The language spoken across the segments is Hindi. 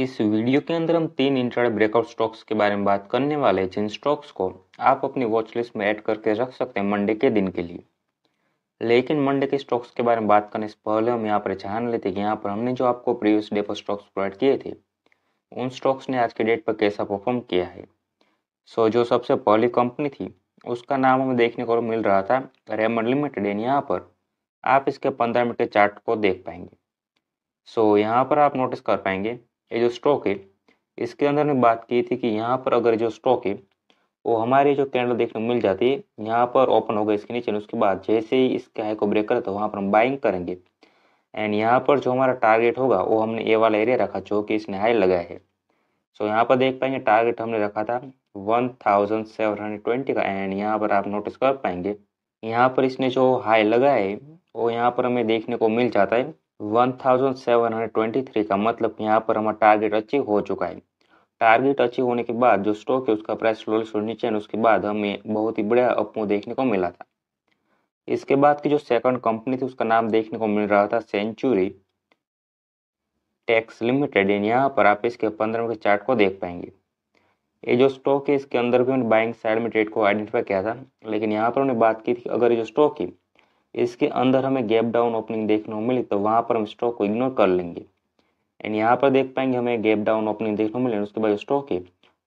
इस वीडियो के अंदर हम तीन इंट्रा ब्रेकआउट स्टॉक्स के बारे में बात करने वाले हैं जिन स्टॉक्स को आप अपनी वॉच लिस्ट में ऐड करके रख सकते हैं मंडे के दिन के लिए लेकिन मंडे के स्टॉक्स के बारे में बात करने से पहले हम यहाँ पर जान लेते कि यहाँ पर हमने जो आपको प्रीवियस डे पर स्टॉक्स प्रोवाइड किए थे उन स्टॉक्स ने आज के डेट पर कैसा परफॉर्म किया है सो जो सबसे पहली कंपनी थी उसका नाम हमें देखने को मिल रहा था रेमंड लिमिटेड एंड यहाँ पर आप इसके पंद्रह मिनट के चार्ट को देख पाएंगे सो so, यहाँ पर आप नोटिस कर पाएंगे ये जो स्टॉक है इसके अंदर हमने बात की थी कि यहाँ पर अगर जो स्टॉक है वो हमारे जो कैंडल देखने को मिल जाती है यहाँ पर ओपन होगा इसके नीचे उसके बाद जैसे ही इसके हाई को ब्रेक करता तो वहाँ पर हम बाइंग करेंगे एंड यहाँ पर जो हमारा टारगेट होगा वो हमने ए वाला एरिया रखा जो कि इसने हाई लगाया है सो so, यहाँ पर देख पाएंगे टारगेट हमने रखा था one thousand seven hundred twenty का एंड यहाँ पर आप नोटिस कर पाएंगे यहाँ पर इसने जो हाई लगाया है वो यहाँ पर हमें देखने को मिल जाता है 1723 का मतलब यहाँ पर हमारा टारगेट अचीव हो चुका है टारगेट अचीव होने के बाद जो स्टॉक है उसका प्राइस स्लोली स्लो नीचे उसके बाद हमें बहुत ही बड़ा अपमो देखने को मिला था इसके बाद की जो सेकंड कंपनी थी उसका नाम देखने को मिल रहा था सेंचुरी टैक्स लिमिटेड एंड यहाँ पर आप इसके पंद्रह के चार्ट को देख पाएंगे ये जो स्टॉक है इसके अंदर भी उन्होंने बाइंग साइड में ट्रेड को आइडेंटिफाई किया था लेकिन यहाँ पर उन्होंने बात की थी अगर ये जो स्टॉक है इसके अंदर हमें गैप डाउन ओपनिंग देखने को मिली तो वहाँ पर हम स्टॉक को इग्नोर कर लेंगे एंड यहाँ पर देख पाएंगे हमें गैप डाउन ओपनिंग देखने को मिली उसके बाद स्टॉक है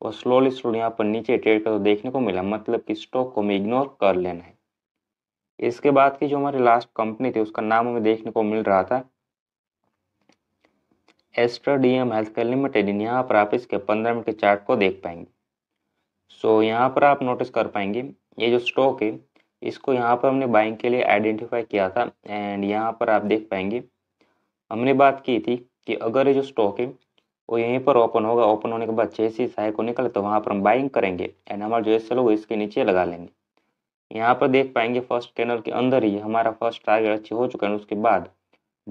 और स्लोली स्लोली यहाँ पर नीचे ट्रेड करते तो देखने को मिला मतलब कि स्टॉक को हमें इग्नोर कर लेना है इसके बाद की जो हमारी लास्ट कंपनी थी उसका नाम हमें देखने को मिल रहा था Astra D M health care limited in यहाँ पर आप इसके पंद्रह मिनट के चार्ट को देख पाएंगे सो so, यहाँ पर आप नोटिस कर पाएंगे ये जो स्टॉक है इसको यहाँ पर हमने बाइंग के लिए आइडेंटिफाई किया था एंड यहाँ पर आप देख पाएंगे हमने बात की थी कि अगर ये जो स्टॉक है वो यहीं पर ओपन होगा ओपन होने के बाद जैसे ही सहायक को निकले तो वहाँ पर हम बाइंग करेंगे एंड हमारा जो एस एल इसके नीचे लगा लेंगे यहाँ पर देख पाएंगे फर्स्ट कैनल के अंदर ही हमारा फर्स्ट टारगेट अच्छी हो चुका है उसके बाद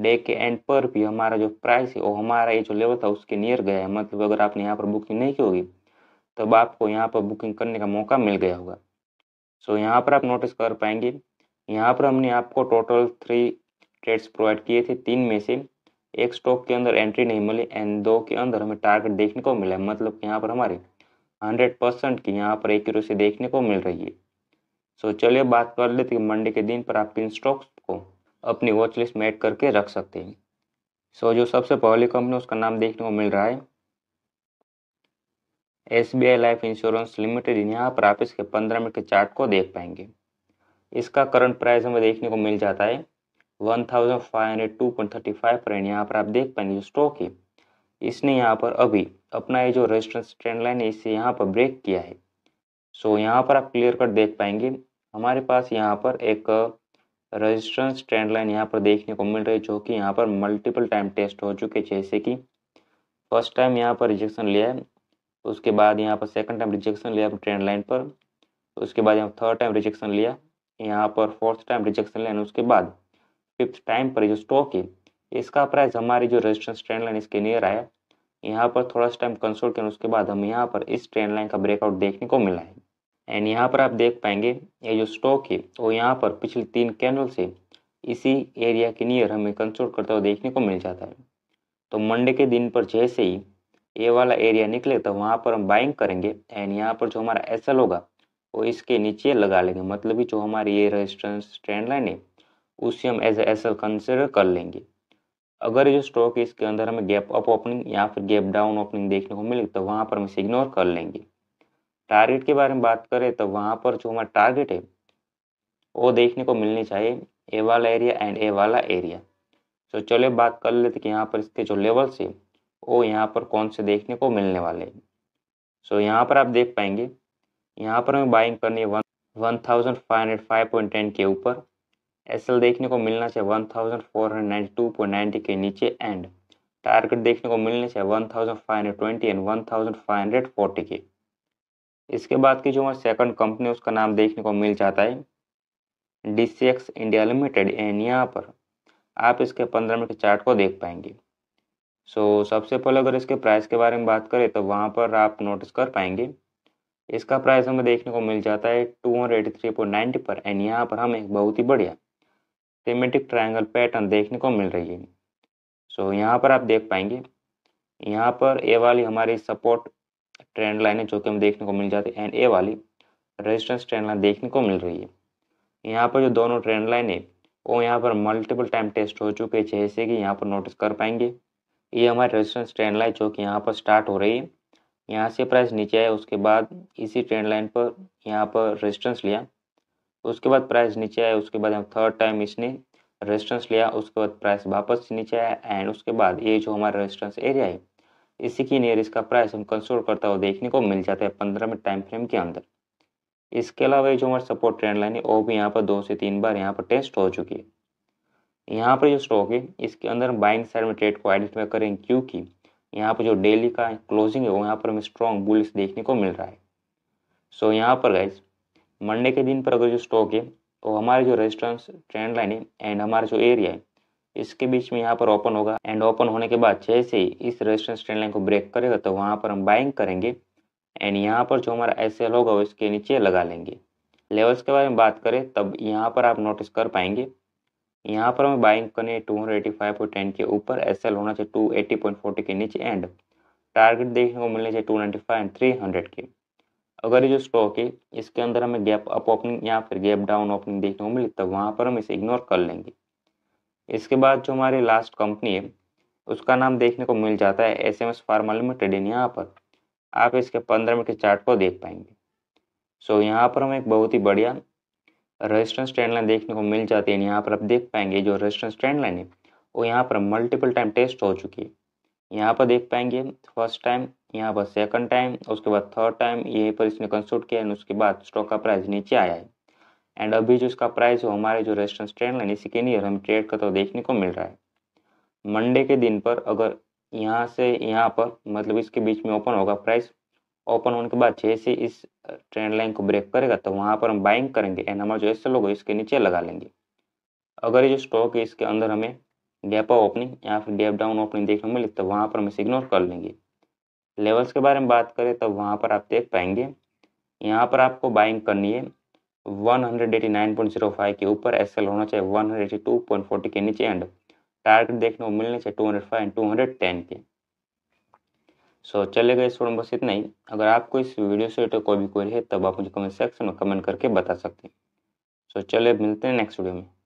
डे के एंड पर भी हमारा जो प्राइस है वो हमारा ये जो लेवल था उसके नियर गया है मतलब अगर आपने यहाँ पर बुकिंग नहीं की होगी तब आपको यहाँ पर बुकिंग करने का मौका मिल गया होगा सो so, यहाँ पर आप नोटिस कर पाएंगे यहाँ पर हमने आपको टोटल थ्री ट्रेड्स प्रोवाइड किए थे तीन में से एक स्टॉक के अंदर एंट्री नहीं मिली एंड दो के अंदर हमें टारगेट देखने को मिला मतलब कि यहाँ पर हमारे हंड्रेड परसेंट की यहाँ पर से देखने को मिल रही है सो so, चलिए बात कर लेते हैं मंडे के दिन पर आप किन स्टॉक्स को अपनी वॉच लिस्ट में एड करके रख सकते हैं सो so, जो सबसे पहली कंपनी उसका नाम देखने को मिल रहा है एस लाइफ इंश्योरेंस लिमिटेड यहाँ पर आप इसके पंद्रह मिनट के चार्ट को देख पाएंगे इसका करंट प्राइस हमें देखने को मिल जाता है one thousand five hundred two point thirty five पर यहाँ पर आप देख पाएंगे स्टॉक है इसने यहाँ पर अभी अपना ये जो रेजिस्टेंस ट्रेंड लाइन है इसे यहाँ पर ब्रेक किया है सो so, यहाँ पर आप क्लियर कट देख पाएंगे हमारे पास यहाँ पर एक रेजिस्टेंस ट्रेंड लाइन यहाँ पर देखने को मिल रही है जो कि यहाँ पर मल्टीपल टाइम टेस्ट हो चुके जैसे कि फर्स्ट टाइम यहाँ पर रिजेक्शन लिया है उसके बाद यहाँ पर सेकंड टाइम रिजेक्शन लिया ट्रेंड लाइन पर उसके बाद यहाँ थर्ड टाइम रिजेक्शन लिया यहाँ पर फोर्थ टाइम रिजेक्शन लिया उसके बाद फिफ्थ टाइम पर जो स्टॉक है इसका प्राइस हमारी जो रेजिस्टेंस ट्रेंड लाइन इसके नियर आया यहाँ पर थोड़ा सा टाइम कंसोल किया उसके बाद हम यहाँ पर इस ट्रेंड लाइन का ब्रेकआउट देखने को मिला है एंड यहाँ पर आप देख पाएंगे ये जो स्टॉक है वो यहाँ पर पिछले तीन कैंडल से इसी एरिया के नियर हमें कंसोल करता हुआ देखने को मिल जाता है तो मंडे के दिन पर जैसे ही ये वाला एरिया निकले तो वहाँ पर हम बाइंग करेंगे एंड यहाँ पर जो हमारा एस होगा वो इसके नीचे लगा लेंगे मतलब कि जो हमारी ये रेजिस्टेंस ट्रेंड लाइन है उसे हम एज एस एल कंसिडर कर लेंगे अगर जो स्टॉक है इसके अंदर हमें गैप अप ओपनिंग या फिर गैप डाउन ओपनिंग देखने को मिले तो वहाँ पर हम इसे इग्नोर कर लेंगे टारगेट के बारे में बात करें तो वहाँ पर जो हमारा टारगेट है वो देखने को मिलनी चाहिए ए वाला एरिया एंड ए वाला एरिया तो चलिए बात कर लेते कि यहाँ पर इसके जो लेवल्स है वो यहाँ पर कौन से देखने को मिलने वाले हैं सो so, यहाँ पर आप देख पाएंगे यहाँ पर हमें बाइंग करनी है वन के ऊपर एस देखने को मिलना चाहिए 1492.90 four hundred two point ninety के नीचे एंड टारगेट देखने को मिलने चाहिए 1520 twenty and 1540 five hundred forty के इसके बाद की जो हमारी सेकंड कंपनी उसका नाम देखने को मिल जाता है डी इंडिया लिमिटेड एंड यहाँ पर आप इसके पंद्रह मिनट के चार्ट को देख पाएंगे सो so, सबसे पहले अगर इसके प्राइस के बारे में बात करें तो वहाँ पर आप नोटिस कर पाएंगे इसका प्राइस हमें देखने को मिल जाता है two hundred eighty three point ninety पर एंड यहाँ पर हमें बहुत ही बढ़िया थीमेटिक ट्रायंगल पैटर्न देखने को मिल रही है सो so, यहाँ पर आप देख पाएंगे यहाँ पर ए वाली हमारी सपोर्ट ट्रेंड लाइन है जो कि हम देखने को मिल जाती है एंड ए वाली रेजिस्टेंस ट्रेंड लाइन देखने को मिल रही है यहाँ पर जो दोनों ट्रेंड लाइन है वो यहाँ पर मल्टीपल टाइम टेस्ट हो चुके हैं जैसे कि यहाँ पर नोटिस कर पाएंगे ये हमारे रेजिस्टेंस ट्रेंड लाइन जो कि यहाँ पर स्टार्ट हो रही है यहाँ से प्राइस नीचे आया उसके बाद इसी ट्रेंड लाइन पर यहाँ पर रेजिस्टेंस लिया उसके बाद प्राइस नीचे आया उसके बाद हम थर्ड टाइम इसने रेजिस्टेंस लिया उसके बाद प्राइस वापस नीचे आया एंड उसके बाद ये जो हमारा रेजिस्टेंस एरिया है इसी की नियर इसका प्राइस हम कंसोल करता हुआ देखने को मिल जाता है पंद्रह मिनट टाइम फ्रेम के अंदर इसके अलावा ये जो हमारा सपोर्ट ट्रेंड लाइन है वो भी यहाँ पर दो से तीन बार यहाँ पर टेस्ट हो चुकी है यहाँ पर जो स्टॉक है इसके अंदर हम बाइंग साइड में ट्रेड को आइडेंटिफाई करेंगे क्योंकि यहाँ पर जो डेली का क्लोजिंग है वो यहाँ पर हमें स्ट्रॉन्ग बुल्स देखने को मिल रहा है सो so, यहाँ पर गाइज मंडे के दिन पर अगर जो स्टॉक है तो हमारे जो रेजिस्टेंस ट्रेंड लाइन है एंड हमारा जो एरिया है इसके बीच में यहाँ पर ओपन होगा एंड ओपन होने के बाद जैसे ही इस रेजिस्टेंस ट्रेंड लाइन को ब्रेक करेगा तो वहाँ पर हम बाइंग करेंगे एंड यहाँ पर जो हमारा एस होगा वो इसके नीचे लगा लेंगे लेवल्स के बारे में बात करें तब यहाँ पर आप नोटिस कर पाएंगे यहाँ पर हमें बाइंग करनी है टू हंड्रेड के ऊपर एस होना चाहिए टू के नीचे एंड टारगेट देखने को मिलने चाहिए टू एंड थ्री के अगर ये जो स्टॉक है इसके अंदर हमें गैप अप ओपनिंग या फिर गैप डाउन ओपनिंग देखने को मिली तब वहाँ पर हम इसे इग्नोर कर लेंगे इसके बाद जो हमारी लास्ट कंपनी है उसका नाम देखने को मिल जाता है S M S pharma limited in यहाँ पर आप इसके पंद्रह मिनट के चार्ट को देख पाएंगे सो so, यहाँ पर हमें एक बहुत ही बढ़िया रेजिस्टेंस ट्रेंड लाइन देखने को मिल जाती है यहाँ पर आप देख पाएंगे जो रेजिस्टेंस ट्रेंड लाइन है वो यहाँ पर मल्टीपल टाइम टेस्ट हो चुकी है यहाँ पर देख पाएंगे फर्स्ट टाइम यहाँ पर सेकंड टाइम उसके बाद थर्ड टाइम यहीं पर इसने कंसल्ट किया एंड उसके बाद स्टॉक का प्राइस नीचे आया है एंड अभी जो इसका प्राइस है हमारे जो रेस्टोरेंट ट्रेंड लाइन इसी के नियर हम ट्रेड करते हुए देखने को मिल रहा है मंडे के दिन पर अगर यहाँ से यहाँ पर मतलब इसके बीच में ओपन होगा प्राइस ओपन होने के बाद जैसे इस ट्रेंड लाइन को ब्रेक करेगा तो वहाँ पर हम बाइंग करेंगे एंड हमारा जो एस होगा इसके नीचे लगा लेंगे अगर ये जो स्टॉक है इसके अंदर हमें गैप ऑफ ओपनिंग या फिर गैप डाउन ओपनिंग देखने को मिले तो वहाँ पर हम इसे इग्नोर कर लेंगे लेवल्स के बारे में बात करें तो वहाँ पर आप देख पाएंगे यहाँ पर आपको बाइंग करनी है फाइव के ऊपर एस होना चाहिए फोर्टी के नीचे एंड टारगेट देखने को मिलने चाहिए फाइव एंड टेन के सो so, चलेगा इस फॉर्म बस इतना ही अगर आपको इस वीडियो से रिलेटेड कोई भी क्वेरी है तब आप मुझे कमेंट सेक्शन में कमेंट करके बता सकते हैं सो so, चले मिलते हैं नेक्स्ट वीडियो में